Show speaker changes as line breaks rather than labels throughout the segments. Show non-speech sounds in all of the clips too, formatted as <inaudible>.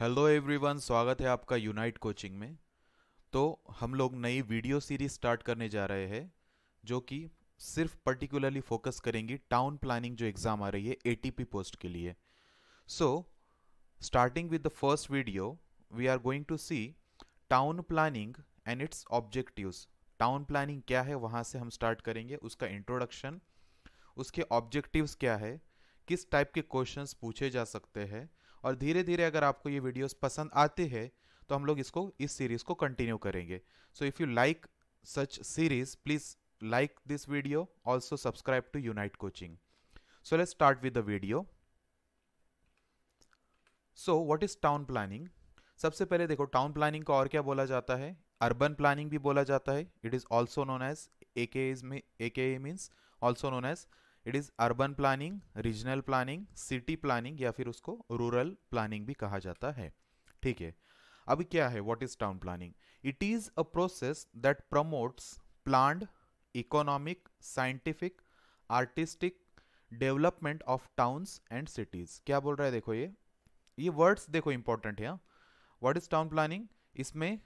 Hello everyone स्वागत है आपका यूनाइट कोचिंग में तो हम लोग नई वीडियो सीरीज स्टार्ट करने जा रहे हैं जो कि सिर्फ पर्टिकुलरली फोकस करेंगी टाउन प्लानिंग जो एग्ज़ाम आ रही है एटीपी पोस्ट के लिए so starting with the first video we are going to see town planning and its objectives town planning क्या है वहाँ से हम स्टार्ट करेंगे उसका इंट्रोडक्शन उसके ऑब्जेक्टिव्स क्या है किस टाइप के क्वेश्चंस पूछे जा सकते हैं और धीरे धीरे अगर आपको ये वीडियोस पसंद आते हैं तो हम लोग इसको इस सीरीज़ को कंटिन्यू करेंगे so if you like such series please like this video also subscribe to unite coaching so let's start with the video so what is town planning सबसे पहले देखो टाउन प्लानिंग को और क्या बोला जाता है अर्बन प्लानिंग भी बोला जाता है it is also known as A K is A K means also known as it is urban planning regional planning city planning या फिर उसको रूरल प्लानिंग भी कहा जाता है ठीक है अब क्या है what is town planning it is a process that promotes plan economic scientific artistic development of towns and cities क्या बोल रहा है देखो ये ये वर्ड्स देखो इंपॉर्टेंट है वॉट इज टाउन प्लानिंग इसमें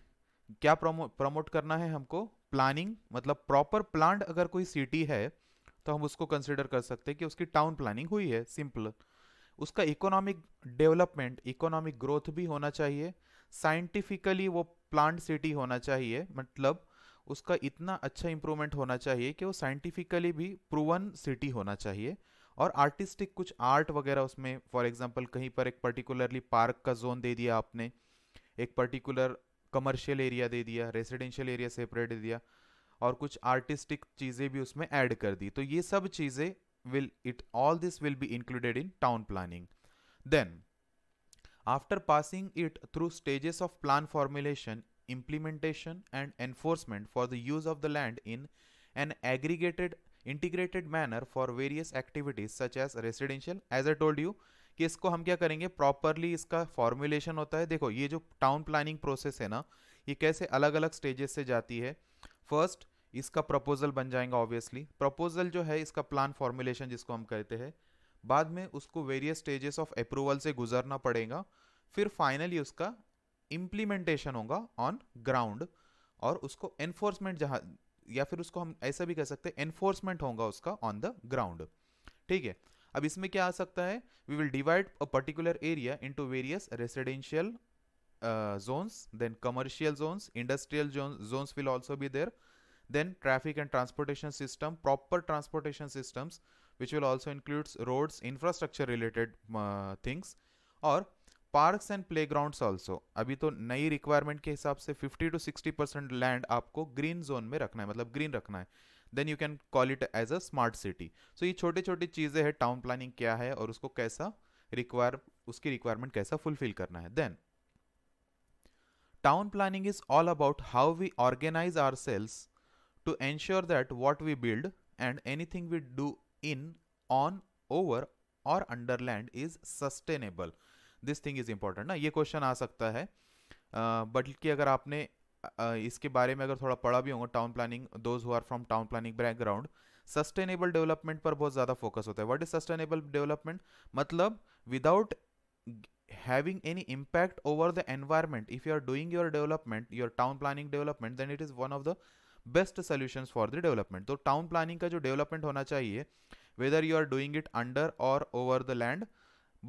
क्या प्रमोट करना है हमको प्लानिंग मतलब प्रॉपर प्लांट अगर कोई सिटी है तो हम उसको कंसिडर कर सकते हैं कि उसकी टाउन प्लानिंग हुई है सिंपल उसका इकोनॉमिक डेवलपमेंट इकोनॉमिक ग्रोथ भी होना चाहिए साइंटिफिकली वो प्लांट सिटी होना चाहिए मतलब उसका इतना अच्छा इम्प्रूवमेंट होना चाहिए कि वो साइंटिफिकली भी प्रूवन सिटी होना चाहिए और आर्टिस्टिक कुछ आर्ट वगैरह उसमें फॉर एग्जांपल कहीं पर एक पर्टिकुलरली पार्क का जोन दे दिया आपने एक पर्टिकुलर कमर्शियल एरिया दे दिया रेजिडेंशियल एरिया सेपरेट दे दिया और कुछ आर्टिस्टिक चीज़ें भी उसमें ऐड कर दी तो ये सब चीज़ें will it all this will be included in town planning then after passing it through stages of plan formulation implementation and enforcement for the use of the land in an aggregated integrated manner for various activities such as residential as I told you कि इसको हम क्या करेंगे properly इसका formulation होता है देखो ये जो टाउन प्लानिंग प्रोसेस है ना ये कैसे अलग अलग स्टेजेस से जाती है फर्स्ट इसका प्रपोजल बन जाएगा ऑब्वियसली प्रपोजल जो है इसका प्लान फॉर्मुलेशन जिसको हम कहते हैं बाद में उसको वेरियस स्टेजेस ऑफ अप्रूवल से गुजरना पड़ेगा फिर फाइनली उसका इम्प्लीमेंटेशन होगा ऑन ग्राउंड और उसको एनफोर्समेंट जहाँ या फिर उसको हम ऐसा भी कह सकते हैं एनफोर्समेंट होगा उसका ऑन द ग्राउंड ठीक है अब इसमें क्या आ सकता है we will divide a particular area into various residential zones then commercial zones industrial zones will will be there then traffic and transportation system proper transportation systems which will also includes roads infrastructure related uh, things or parks and playgrounds also अभी तो नई requirement के हिसाब से 50 to 60 percent land आपको green zone में रखना है मतलब ग्रीन रखना है then you can call it as a smart city so ये छोटी छोटी चीज़ें हैं टाउन प्लानिंग क्या है और उसको कैसा रिक्वायर उसकी रिक्वायरमेंट कैसा फुलफिल करना है then town planning is all about how we organise our cells to ensure that what we build and anything we do in, on, over और under land is sustainable this thing is important ना ये question आ सकता है but uh, कि अगर आपने uh, इसके बारे में अगर थोड़ा पढ़ा भी होगा town planning those who are from town planning background sustainable development पर बहुत ज़्यादा फोकस होता है व्हाट इज सस्टेनेबल डेवलपमेंट मतलब without having any impact over the environment if you are doing your development your town planning development then it is one of the best solution for the development तो town planning का जो development होना चाहिए whether you are doing it under और over the land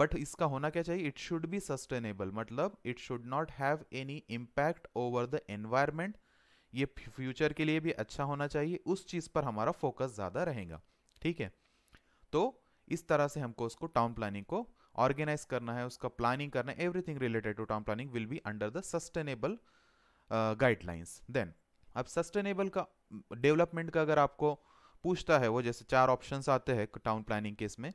but इसका होना क्या चाहिए इट शुड बी सस्टेनेबल मतलब it should not have any impact over the environment ये फ्यूचर के लिए भी अच्छा होना चाहिए उस चीज़ पर हमारा फोकस ज़्यादा रहेगा ठीक है तो इस तरह से हमको उसको टाउन प्लानिंग को ऑर्गेनाइज करना है उसका प्लानिंग करना है everything related to town planning will be under the sustainable guidelines then अब सस्टेनेबल का डेवलपमेंट का अगर आपको पूछता है वो जैसे चार ऑप्शंस आते हैं टाउन प्लानिंग केस में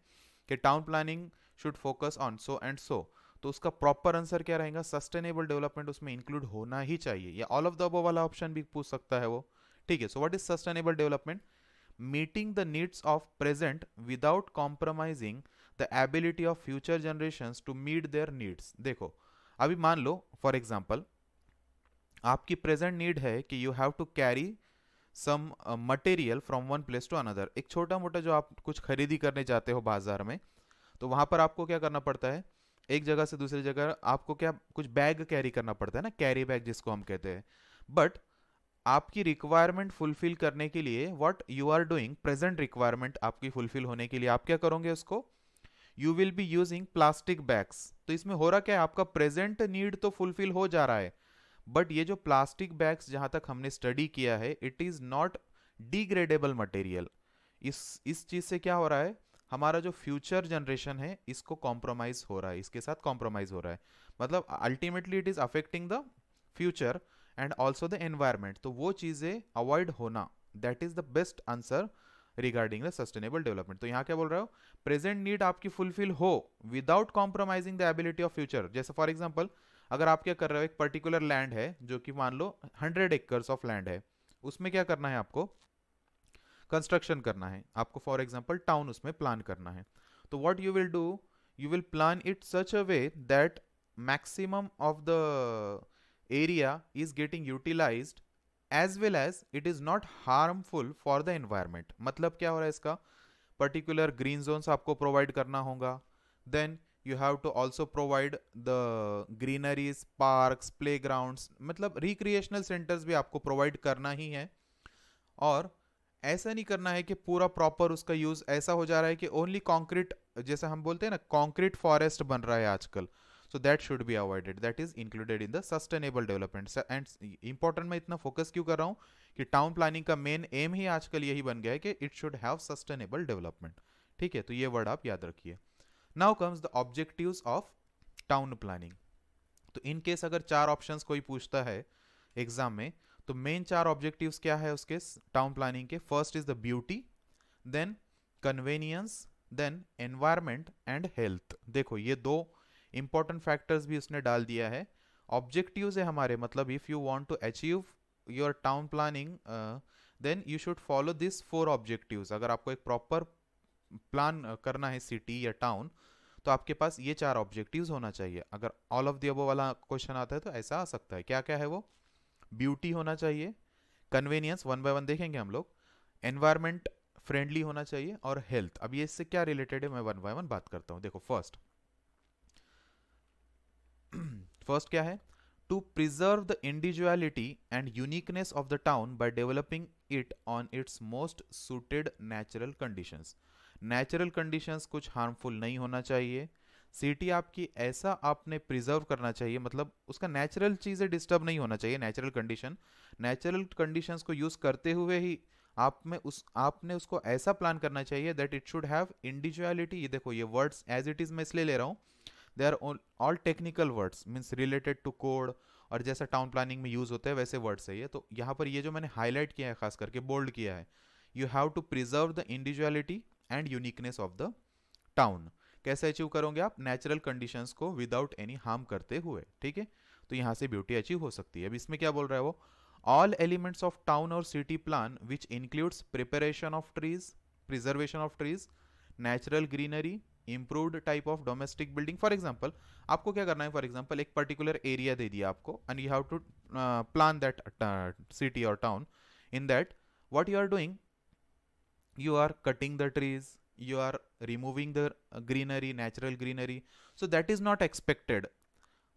कि town planning should focus on so and so तो उसका प्रॉपर आंसर क्या रहेगा सस्टेनेबल डेवलपमेंट उसमें इंक्लूड होना ही चाहिए या ऑल ऑफ द अबो वाला ऑप्शन भी पूछ सकता है वो ठीक है so what is sustainable development meeting the needs of present without compromising the ability of future generation to meet their needs देखो अभी मान लो फॉर एग्जाम्पल आपकी प्रेजेंट नीड है कि you have to carry some material from one place to another एक छोटा मोटा जो आप कुछ खरीदी करने जाते हो बाजार में तो वहां पर आपको क्या करना पड़ता है एक जगह से दूसरी जगह आपको क्या कुछ बैग कैरी करना पड़ता है ना कैरी बैग जिसको हम कहते हैं बट आपकी रिक्वायरमेंट फुलफिल करने के लिए what you are doing present requirement आपकी फुलफिल होने के लिए आप क्या करोगे उसको you will be using plastic bags तो इसमें हो रहा क्या है आपका प्रेजेंट नीड तो फुलफिल हो जा रहा है बट ये जो प्लास्टिक बैग्स जहाँ तक हमने स्टडी किया है it is not degradable material इस इस चीज़ से क्या हो रहा है हमारा जो फ्यूचर जनरेशन है इसको कॉम्प्रोमाइज़ हो रहा है इसके साथ कॉम्प्रोमाइज़ हो रहा है मतलब ultimately it is affecting the future and also the environment तो वो चीज़ें अवॉइड होना that is the best answer regarding the sustainable development तो यहाँ क्या बोल रहे हो प्रेजेंट नीड आपकी फुलफिल हो without compromising the ability of future जैसे फॉर एग्जाम्पल अगर आप क्या कर रहे हो एक पर्टिकुलर लैंड है जो कि मान लो हंड्रेड एकर्स ऑफ लैंड है उसमें क्या करना है आपको कंस्ट्रक्शन करना है आपको फॉर एग्जाम्पल टाउन उसमें प्लान करना है तो what you will do you will plan it such a way that maximum of the area is getting utilise as well as it is not harmful for the environment मतलब क्या हो रहा है इसका पर्टिकुलर ग्रीन जोन्स आपको provide करना होगा then you have to also provide the greeneries parks ground मतलब रिक्रिएशनल सेंटर्स भी आपको प्रोवाइड करना ही है और ऐसा नहीं करना है कि पूरा प्रॉपर उसका यूज़ ऐसा हो जा रहा है कि ओनली कॉन्क्रीट जैसे हम बोलते हैं ना कॉन्क्रीट फॉरेस्ट बन रहा है आजकल so that should be avoided that is included in the sustainable development and important मैं इतना फोकस क्यों कर रहा हूँ कि टाउन प्लानिंग का मेन एम ही आजकल यही बन गया है कि it should have sustainable development ठीक है तो ये वर्ड आप याद रखिए now comes the objectives of town planning तो इन केस अगर चार ऑप्शंस कोई पूछता है एग्जाम में तो मेन चार ऑब्जेक्टिव्स क्या है उसके टाउन प्लानिंग के first is the beauty then convenience then environment and health देखो ये दो इंपॉर्टेंट फैक्टर्स भी उसने डाल दिया है ऑब्जेक्टिव्स है हमारे मतलब if you want to achieve your town planning then you should follow this four objectives अगर आपको एक प्रॉपर प्लान करना है सिटी या टाउन तो आपके पास ये चार ऑब्जेक्टिव्स होना चाहिए अगर ऑल ऑफ दबो वाला क्वेश्चन आता है तो ऐसा आ सकता है क्या क्या है वो ब्यूटी होना चाहिए कन्वीनियंस वन बाय वन देखेंगे हम लोग एनवायरमेंट फ्रेंडली होना चाहिए और हेल्थ अब ये इससे क्या रिलेटेड है मैं वन बाय वन बात करता हूँ देखो फर्स्ट <clears throat> फर्स्ट क्या है to preserve the individuality and uniqueness of the town by developing it on its most suited natural conditions natural conditions कुछ हार्मफुल नहीं होना चाहिए सिटी आपकी ऐसा आपने प्रिजर्व करना चाहिए मतलब उसका नेचुरल चीज़ें डिस्टर्ब नहीं होना चाहिए नेचुरल कंडीशन नेचुरल कंडीशंस को यूज़ करते हुए ही आप में उस आपने उसको ऐसा प्लान करना चाहिए that it should have individuality ये देखो ये वर्ड्स एज इट इज़ मैं इसलिए ले रहा हूँ they are all technical words means related to code और जैसा टाउन प्लानिंग में यूज़ होता है वैसे वर्ड्स है ये तो यहाँ पर ये जो मैंने हाईलाइट किया है खास करके बोल्ड किया है you have to preserve the individuality and uniqueness of the town कैसे अचीव करोगे आप नेचुरल कंडीशंस को विदाउट एनी हार्म करते हुए ठीक है तो यहाँ से ब्यूटी अचीव हो सकती है अब इसमें क्या बोल रहा है वो ऑल एलिमेंट्स ऑफ टाउन और city plan which includes preparation of trees preservation of trees natural greenery improved type of domestic building for example आपको क्या करना है फॉर एग्जाम्पल एक पर्टिकुलर एरिया दे दिया आपको and you have to plan that city और town in that what you are doing you are cutting the trees you are removing the greenery natural greenery so that is not expected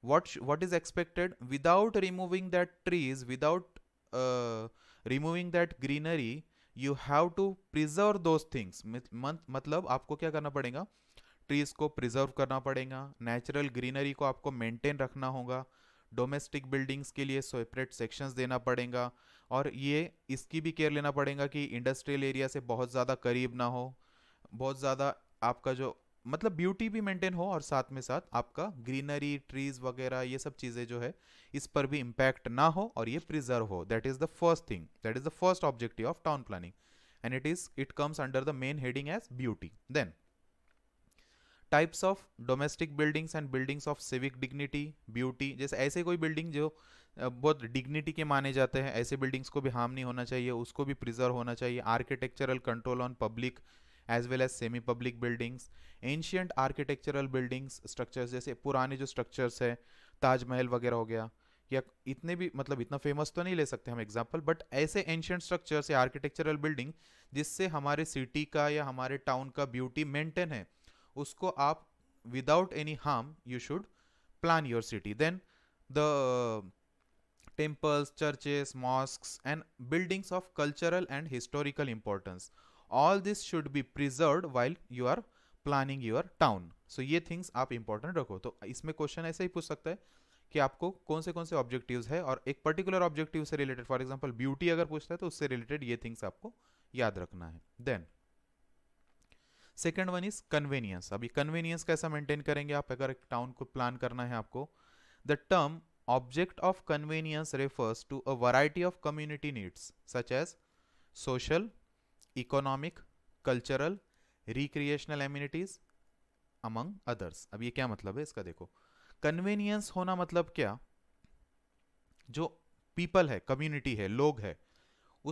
what what is expected without removing that trees without uh, removing that greenery you have to preserve those things matlab aapko kya karna padega trees को preserve करना पड़ेगा natural greenery को आपको maintain रखना होगा domestic buildings के लिए separate sections देना पड़ेगा और ये इसकी भी केयर लेना पड़ेगा कि इंडस्ट्रियल एरिया से बहुत ज़्यादा करीब ना हो बहुत ज़्यादा आपका जो मतलब ब्यूटी भी मेंटेन हो और साथ में साथ आपका ग्रीनरी ट्रीज वगैरह ये सब चीज़ें जो है इस पर भी इम्पैक्ट ना हो और ये प्रिजर्व हो that is the first thing that is the first objective of town planning and it is it comes under the main heading as beauty then types of domestic buildings and buildings of civic dignity beauty जैसे ऐसे कोई building जो बहुत dignity के माने जाते हैं ऐसे बिल्डिंग्स को भी हार्म नहीं होना चाहिए उसको भी प्रिजर्व होना चाहिए architectural control on public as well as semi public buildings ancient architectural buildings structures जैसे पुराने जो स्ट्रक्चर्स है ताजमहल वगैरह हो गया या इतने भी मतलब इतना फेमस तो नहीं ले सकते हम एग्जाम्पल बट ऐसे एंशियंट स्ट्रक्चर्स या आर्किटेक्चरल बिल्डिंग जिससे हमारे सिटी का या हमारे टाउन का ब्यूटी मेंटेन है उसको आप without any harm you should plan your city then the temples, churches, mosques, and buildings of cultural and historical importance. All this should be preserved while you are planning your town so ye things aap important rakho to isme question ऐसे hi puch sakta hai कि आपको कौन से कौन से objectives है और एक पर्टिकुलर ऑब्जेक्टिव से रिलेटेड फॉर एग्जांपल ब्यूटी अगर पूछता है तो उससे रिलेटेड ये थिंग्स आपको याद रखना है then second one is convenience अभी कन्वीनियंस कैसा मेंटेन करेंगे आप अगर एक टाउन को प्लान करना है आपको the term Object of convenience refers to a variety of community needs such as social, economic, cultural, recreational amenities, among others. ab ye kya matlab hai iska dekho convenience hona matlab kya jo people hai community hai log hai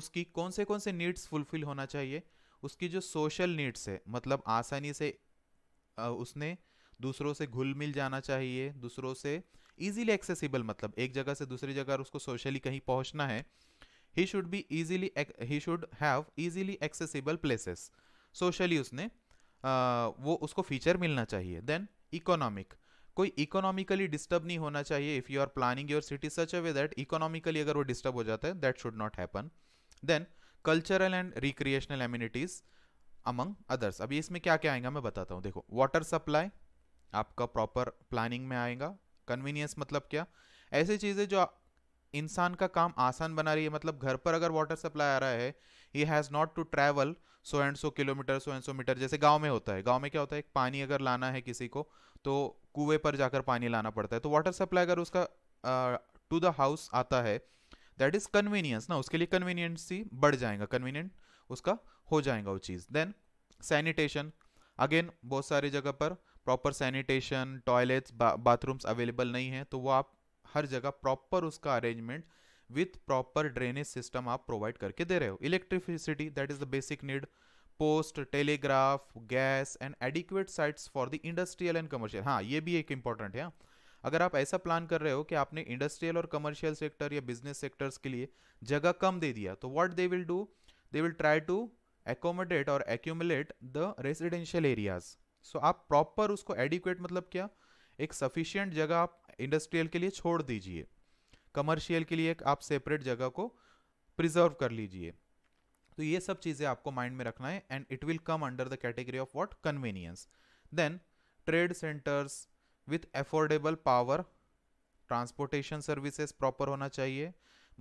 uski kaun se kaun se needs fulfill hona chahiye uski jo social needs hai matlab aasani se usne दूसरों से घुल मिल जाना चाहिए दूसरों से easily accessible मतलब एक जगह से दूसरी जगह और उसको सोशली कहीं पहुंचना है he should be easily he should have easily accessible places socially उसने आ, वो उसको फीचर मिलना चाहिए देन इकोनॉमिक कोई इकोनॉमिकली डिस्टर्ब नहीं होना चाहिए if you are planning your city such a way that economically अगर वो डिस्टर्ब हो जाता है that should not happen then cultural and recreational amenities among others अभी इसमें क्या क्या आएगा मैं बताता हूँ देखो वाटर सप्लाई आपका प्रॉपर प्लानिंग में आएगा कन्वीनियंस मतलब क्या ऐसी चीज़ें जो इंसान का काम आसान बना रही है मतलब घर पर अगर वाटर सप्लाई आ रहा है he has not to travel so and so kilometre so and so metre जैसे गांव में होता है गांव में क्या होता है एक पानी अगर लाना है किसी को तो कुएं पर जाकर पानी लाना पड़ता है तो वाटर सप्लाई अगर उसका टू द हाउस आता है दैट इज़ कन्वीनियंस ना उसके लिए कन्वीनियंसी बढ़ जाएगा कन्वीनियंट उसका हो जाएगा वो चीज़ देन सैनिटेशन अगेन बहुत सारी जगह पर proper sanitation toilets bathrooms available नहीं है तो वो आप हर जगह प्रॉपर उसका arrangement with proper drainage system आप प्रोवाइड करके दे रहे हो electricity that is the basic need post telegraph gas and adequate sites for the industrial and commercial हाँ ये भी एक इंपॉर्टेंट है हाँ। अगर आप ऐसा प्लान कर रहे हो कि आपने इंडस्ट्रियल और कमर्शियल सेक्टर या बिजनेस सेक्टर्स के लिए जगह कम दे दिया तो what they will do they will try to accommodate और accumulate the residential areas so आप प्रॉपर उसको एडिक्वेट मतलब क्या एक सफिशियंट जगह आप इंडस्ट्रियल के लिए छोड़ दीजिए कमर्शियल के लिए आप सेपरेट जगह को प्रिजर्व कर लीजिए तो ये सब चीज़ें आपको माइंड में रखना है and it will come under the category of what convenience then trade centres with affordable power transportation services proper होना चाहिए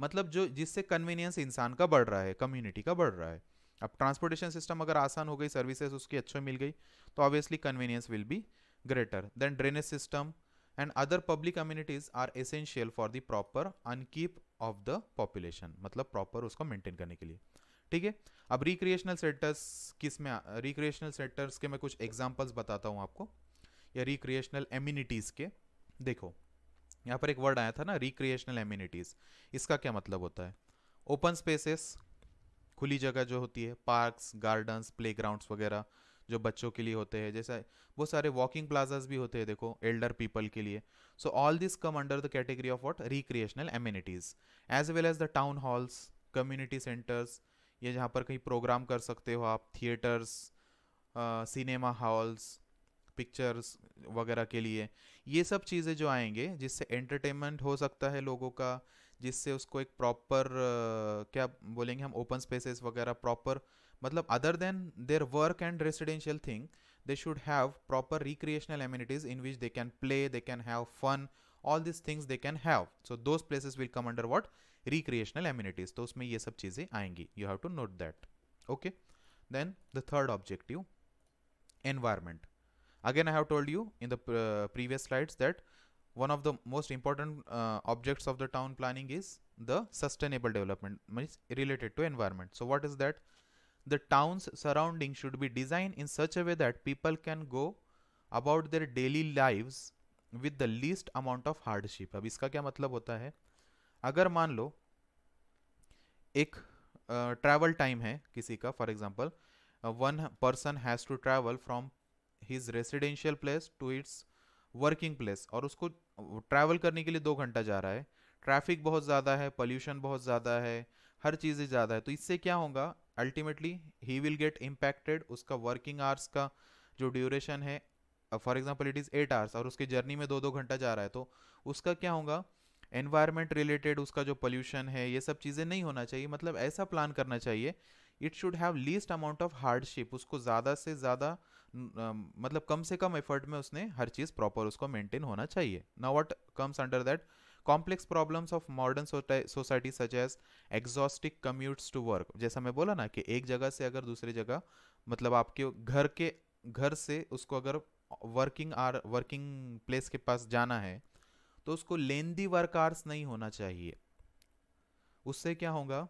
मतलब जो जिससे कन्वीनियंस इंसान का बढ़ रहा है कम्युनिटी का बढ़ रहा है अब ट्रांसपोर्टेशन सिस्टम अगर आसान हो गई सर्विसेज उसकी अच्छी मिल गई तो obviously convenience will be greater than drainage system and other public communities are essential for the proper upkeep of the population मतलब प्रॉपर उसको मेंटेन करने के लिए ठीक है अब रिक्रिएशनल सेक्टर्स किस में रिक्रिएशनल सेक्टर्स के मैं कुछ एग्जाम्पल्स बताता हूँ आपको या रिक्रिएशनल एम्यूनिटीज़ के देखो यहाँ पर एक वर्ड आया था ना रिक्रिएशनल एम्यूनिटीज़ इसका क्या मतलब होता है ओपन स्पेसेस खुली जगह जो होती है पार्क्स गार्डन्स प्ले वगैरह जो बच्चों के लिए होते हैं जैसा वो सारे वॉकिंग प्लाजाज भी होते हैं देखो एल्डर पीपल के लिए so all this come under the category of what recreational amenities as well as the town halls community centres ये जहाँ पर कहीं प्रोग्राम कर सकते हो आप थिएटर्स सिनेमा हॉल्स पिक्चर्स वगैरह के लिए ये सब चीज़ें जो आएंगे जिससे एंटरटेनमेंट हो सकता है लोगों का जिससे उसको एक प्रॉपर uh, क्या बोलेंगे हम ओपन स्पेसेस वगैरह प्रॉपर मतलब other than their work and residential thing they should have proper recreational amenities in which they can play they can have fun all this things they can have so those places will come under what recreational amenities तो उसमें ये सब चीज़ें आएंगी you have to note that okay then the third objective environment again I have told you in the previous slides that one of the most important uh, objects of the town planning is the sustainable development means related to environment so what is that the town's surrounding should be designed in such a way that people can go about their daily lives with the least amount of hardship. अब इसका क्या working place और उसको travel करने के लिए दो घंटा जा रहा है ट्रैफिक बहुत ज़्यादा है पोल्यूशन बहुत ज़्यादा है हर चीज़ें ज़्यादा है तो इससे क्या होगा ultimately he will get impacted उसका वर्किंग आवर्स का जो ड्यूरेशन है for example it is eight hours और उसके जर्नी में दो दो घंटा जा रहा है तो उसका क्या होगा एनवायरमेंट रिलेटेड उसका जो पोल्यूशन है ये सब चीज़ें नहीं होना चाहिए मतलब ऐसा प्लान करना चाहिए it should have least amount of hardship उसको ज़्यादा से ज़्यादा मतलब कम से कम एफर्ट में उसने हर चीज़ प्रॉपर उसको मेंटेन होना चाहिए ना what comes under that complex problems of modern society such as exhausting commutes to work जैसा मैं बोला ना कि एक जगह से अगर दूसरी जगह मतलब आपके घर के घर से उसको अगर वर्किंग आर वर्किंग प्लेस के पास जाना है तो उसको लेंदी वर्क आर्स नहीं होना चाहिए उससे क्या होगा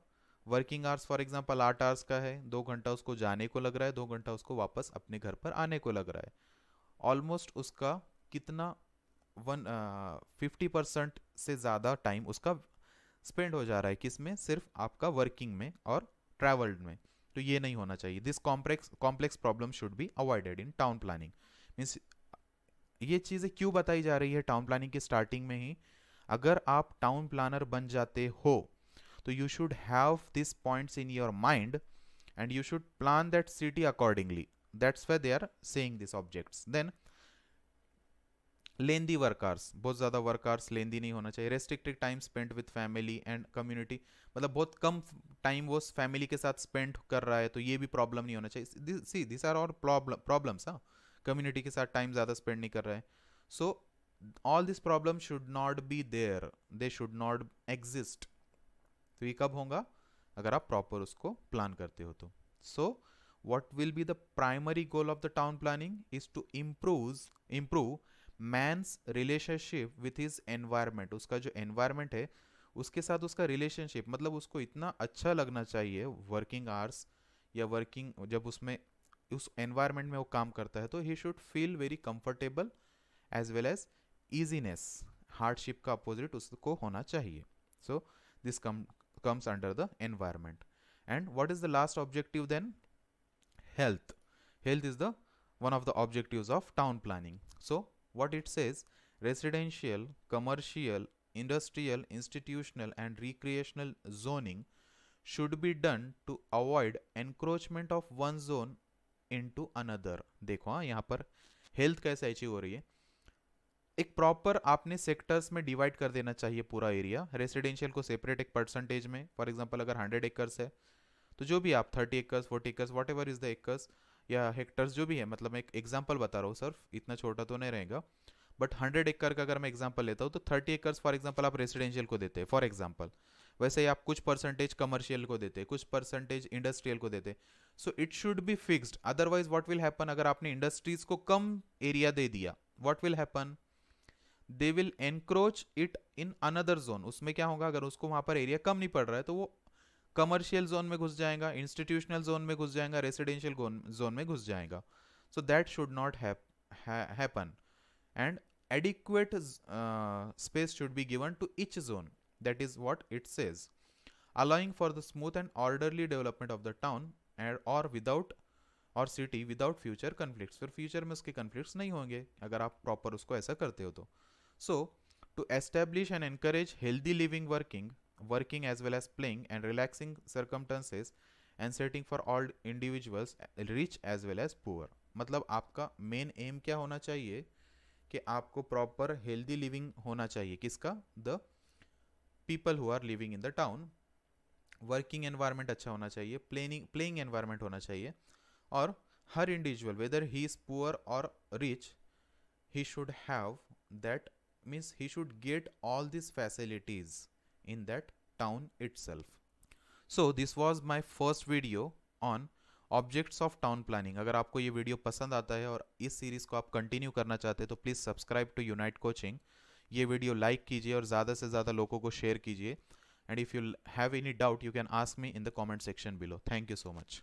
वर्किंग आवर्स फॉर एग्जाम्पल आठ आवर्स का है दो घंटा उसको जाने को लग रहा है दो घंटा उसको वापस अपने घर पर आने को लग रहा है ऑलमोस्ट उसका कितना वन फिफ्टी परसेंट से ज़्यादा टाइम उसका स्पेंड हो जा रहा है किस में सिर्फ आपका वर्किंग में और ट्रैवल्ड में तो ये नहीं होना चाहिए this complex complex problem should be avoided in town planning means ये चीज़ें क्यों बताई जा रही है टाउन प्लानिंग की स्टार्टिंग में ही अगर आप टाउन प्लानर बन जाते हो तो you should have this points in your mind and you should plan that city accordingly that's way they are saying this objects then lengthy workers बहुत ज़्यादा वर्कर्स लेंदी नहीं होना चाहिए restricted time spend with family and community मतलब बहुत कम time वो family के साथ स्पेंड कर रहा है तो ये भी प्रॉब्लम नहीं होना चाहिए सी दिस आर और प्रॉब्लम्स हाँ कम्युनिटी के साथ टाइम ज़्यादा स्पेंड नहीं कर रहा है so all this problem should not be there they should not exist तो ये कब होगा अगर आप प्रॉपर उसको प्लान करते हो तो so what will be the primary goal of the town planning is to improve improve man's relationship with his environment उसका जो एनवायरमेंट है उसके साथ उसका रिलेशनशिप मतलब उसको इतना अच्छा लगना चाहिए वर्किंग आवर्स या वर्किंग जब उसमें उस एनवायरमेंट में वो काम करता है तो he should feel very comfortable as well as easiness hardship का अपोजिट उसको होना चाहिए so this come comes under the environment. And what is the last objective then? Health. Health is the one of the objectives of town planning. So what it says residential, commercial, industrial, institutional and recreational zoning should be done to avoid encroachment of one zone into another. देखो हाँ यहाँ पर health कैसे achieve हो रही है एक proper आपने सेक्टर्स में डिवाइड कर देना चाहिए पूरा एरिया रेसिडेंशियल को सेपरेट एक परसेंटेज में फॉर एग्जाम्पल अगर हंड्रेड एकर्स है तो जो भी आप thirty acres forty acres whatever is the acres या हेक्टर्स जो भी है मतलब मैं एक एग्जाम्पल बता रहा हूँ सर इतना छोटा तो नहीं रहेगा बट हंड्रेड एकर का अगर मैं एग्जाम्पल लेता हूँ तो थर्टी एकर्स फॉर एग्जाम्पल आप रेसिडेंशियल को देते हैं फॉर एग्जाम्पल वैसे ही आप कुछ परसेंटेज कमर्शियल को देते कुछ परसेंटेज इंडस्ट्रियल को देते so it should be fixed otherwise what will happen अगर आपने इंडस्ट्रीज को कम एरिया दे दिया what will happen they will encroach it in another zone उसमें क्या होगा अगर उसको वहां पर एरिया कम नहीं पड़ रहा है तो वो कमर्शियल जोन में घुस जाएगा इंस्टीट्यूशनल जोन में घुस जाएगा रेसिडेंशियल जोन में घुस जाएगा so that should not happen and adequate space should be given to each zone that is what it says says for the smooth and orderly development of the town and और without और city without future conflict फिर future में उसके conflict नहीं होंगे अगर आप proper उसको ऐसा करते हो तो So, to establish and encourage healthy living working, working as well as playing and relaxing circumstances and setting for all individuals rich as well as poor. मतलब आपका मेन एम क्या होना चाहिए कि आपको प्रॉपर हेल्दी लिविंग होना चाहिए किसका the people who are living in the town working environment अच्छा होना चाहिए प्लेनिंग प्लेइंग एनवायरनमेंट होना चाहिए और हर individual whether he is poor और rich he should have that means he should get all these facilities in that town itself. So this was my first video on objects of town planning अगर आपको ये video पसंद आता है और इस series को आप कंटिन्यू करना चाहते हैं तो please subscribe to unite coaching ये वीडियो लाइक कीजिए और ज़्यादा से ज़्यादा लोगों को शेयर कीजिए and if you have any doubt you can ask me in the comment section below thank you so much